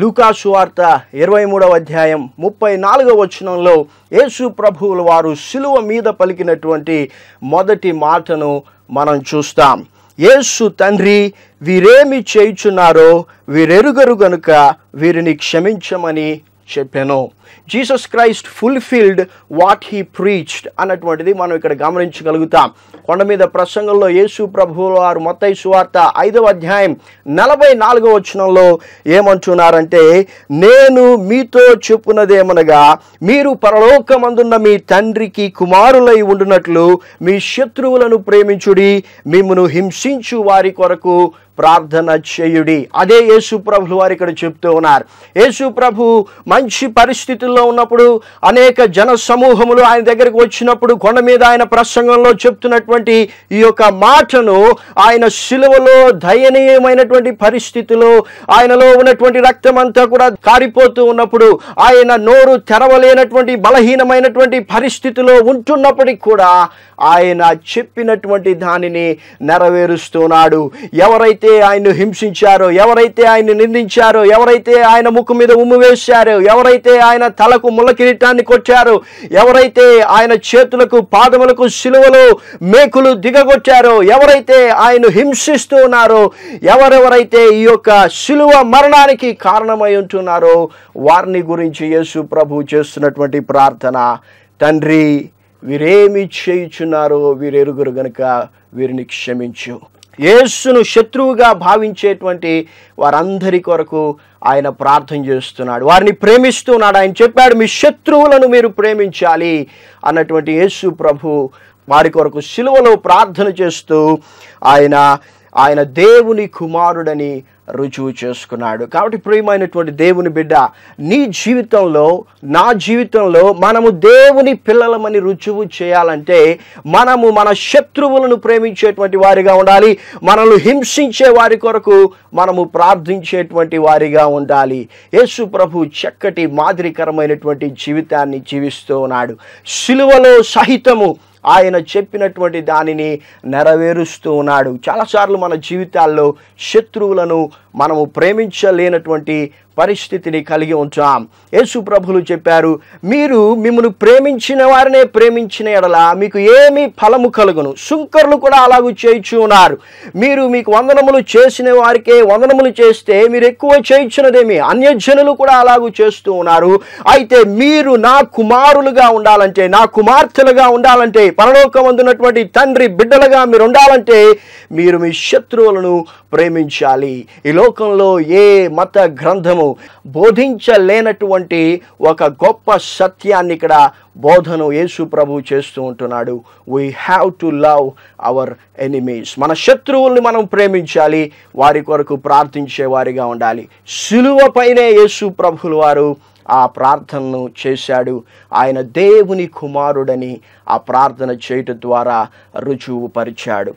లూకాసు వార్త ఇరవై మూడవ అధ్యాయం ముప్పై నాలుగవ వచనంలో యేసు ప్రభువుల వారు శిలువ మీద పలికినటువంటి మొదటి మాటను మనం చూస్తాం యేసు తండ్రి వీరేమి చేయుచున్నారో వీరెరుగరు గనుక వీరిని క్షమించమని చెప్పాను Jesus Christ fulfilled what he preached అన్నటువంటిది మనం ఇక్కడ గమనించగలుగుతాం కొండ మీద ప్రసంగంలో యేసు ప్రభువుల వారు మొత్తం సువార్త ఐదవ అధ్యాయం నలభై నాలుగవ వచనంలో ఏమంటున్నారంటే నేను మీతో చెప్పున్నదేమనగా మీరు పరలోకమందున్న మీ తండ్రికి కుమారులై ఉండునట్లు మీ శత్రువులను ప్రేమించుడి మిమ్మను హింసించు వారి కొరకు ప్రార్థన చేయుడి అదే యేసు ప్రభులు వారు ఇక్కడ చెప్తూ ఉన్నారు యేసు ప్రభు మంచి పరిస్థితుల్లో ఉన్నప్పుడు అనేక జన సమూహములు ఆయన దగ్గరికి వచ్చినప్పుడు కొండ మీద ఆయన ప్రసంగంలో చెప్తున్నటువంటి ఈ యొక్క మాటను ఆయన శిలువలో దయనీయమైనటువంటి పరిస్థితిలో ఆయనలో ఉన్నటువంటి రక్తం అంతా కూడా కారిపోతూ ఉన్నప్పుడు ఆయన నోరు తెరవలేనటువంటి బలహీనమైనటువంటి పరిస్థితిలో ఉంటున్నప్పటికి కూడా ఆయన చెప్పినటువంటి దానిని నెరవేరుస్తున్నాడు ఎవరైతే ఎవరైతే ఆయన్ను హింసించారో ఎవరైతే ఆయన నిందించారో ఎవరైతే ఆయన ముక్కు మీద ఉమ్ము వేశారో ఎవరైతే ఆయన తలకు కిరీటాన్ని కొట్టారో ఎవరైతే ఆయన చేతులకు పాదములకు శిలువలు మేకులు దిగగొట్టారో ఎవరైతే ఆయన హింసిస్తూ ఉన్నారో ఎవరెవరైతే ఈ యొక్క శిలువ మరణానికి కారణమై ఉంటున్నారో వారిని గురించి యేసు ప్రభు చేస్తున్నటువంటి ప్రార్థన తండ్రి వీరేమి చేయుచున్నారో వీరెరుగురు గనుక వీరిని క్షమించు యేసును శత్రువుగా భావించేటువంటి వారందరి కొరకు ఆయన ప్రార్థన చేస్తున్నాడు వారిని ప్రేమిస్తున్నాడు ఆయన చెప్పాడు మీ శత్రువులను మీరు ప్రేమించాలి అన్నటువంటి యేసు ప్రభు వారి కొరకు సిలువలో ప్రార్థన చేస్తూ ఆయన ఆయన దేవుని కుమారుడని రుజువు చేసుకున్నాడు కాబట్టి ప్రియమైనటువంటి దేవుని బిడ్డ నీ జీవితంలో నా జీవితంలో మనము దేవుని పిల్లలమని రుజువు చేయాలంటే మనము మన శత్రువులను ప్రేమించేటువంటి వారిగా ఉండాలి మనల్ని హింసించే వారి కొరకు మనము ప్రార్థించేటువంటి వారిగా ఉండాలి యేసు ప్రభు చక్కటి మాదిరికరమైనటువంటి జీవితాన్ని జీవిస్తూ ఉన్నాడు సిలువలో సహితము ఆయన చెప్పినటువంటి దానిని నెరవేరుస్తూ ఉన్నాడు చాలాసార్లు మన జీవితాల్లో శత్రువులను మనము ప్రేమించలేనటువంటి పరిస్థితిని కలిగి ఉంచాం యేసు ప్రభులు చెప్పారు మీరు మిమ్మల్ని ప్రేమించిన వారినే ప్రేమించిన ఎడల మీకు ఏమీ ఫలము కలుగును సుంకర్లు కూడా అలాగూ చేయించు ఉన్నారు మీరు మీకు వందనములు చేసిన వారికే వందనములు చేస్తే మీరు ఎక్కువ చేయించినదేమి అన్యజనులు కూడా అలాగూ చేస్తూ ఉన్నారు అయితే మీరు నా కుమారులుగా ఉండాలంటే నా కుమార్తెలుగా ఉండాలంటే పరలోకం అందునటువంటి తండ్రి బిడ్డలుగా మీరు ఉండాలంటే మీరు మీ శత్రువులను ప్రేమించాలి ఈ లోకంలో ఏ మత గ్రంథము మనము బోధించలేనటువంటి ఒక గొప్ప సత్యాన్ని ఇక్కడ బోధను యేసు ప్రభు చేస్తూ ఉంటున్నాడు we have to love our enemies మన శత్రువుల్ని మనం ప్రేమించాలి వారి కొరకు ప్రార్థించే వారిగా ఉండాలి సులువపైనే యేసు ప్రభులు వారు ఆ ప్రార్థనను చేశాడు ఆయన దేవుని కుమారుడని ఆ ప్రార్థన చేయటం ద్వారా రుజువుపరిచాడు